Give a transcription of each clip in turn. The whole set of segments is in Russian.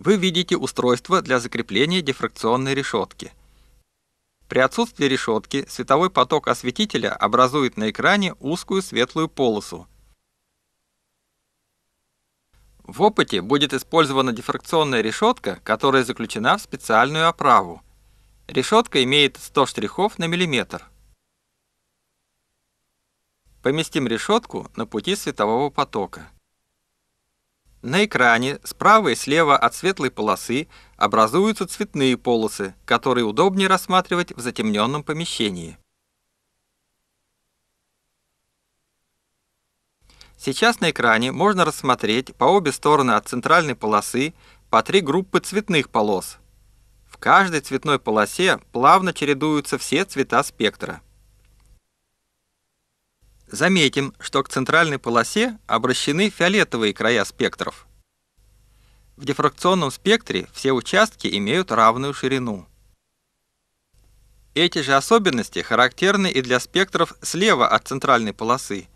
вы видите устройство для закрепления дифракционной решетки. При отсутствии решетки световой поток осветителя образует на экране узкую светлую полосу. В опыте будет использована дифракционная решетка, которая заключена в специальную оправу. Решетка имеет 100 штрихов на миллиметр. Поместим решетку на пути светового потока. На экране справа и слева от светлой полосы образуются цветные полосы, которые удобнее рассматривать в затемненном помещении. Сейчас на экране можно рассмотреть по обе стороны от центральной полосы по три группы цветных полос. В каждой цветной полосе плавно чередуются все цвета спектра. Заметим, что к центральной полосе обращены фиолетовые края спектров. В дифракционном спектре все участки имеют равную ширину. Эти же особенности характерны и для спектров слева от центральной полосы.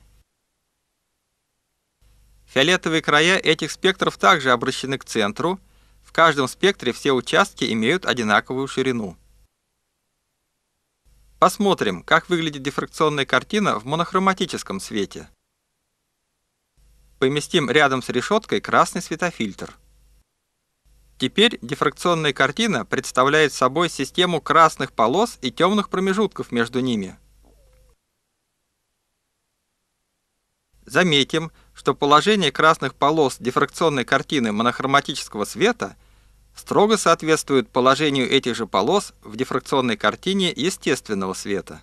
Фиолетовые края этих спектров также обращены к центру. В каждом спектре все участки имеют одинаковую ширину. Посмотрим, как выглядит дифракционная картина в монохроматическом свете. Поместим рядом с решеткой красный светофильтр. Теперь дифракционная картина представляет собой систему красных полос и темных промежутков между ними. Заметим, что положение красных полос дифракционной картины монохроматического света – строго соответствует положению этих же полос в дифракционной картине естественного света.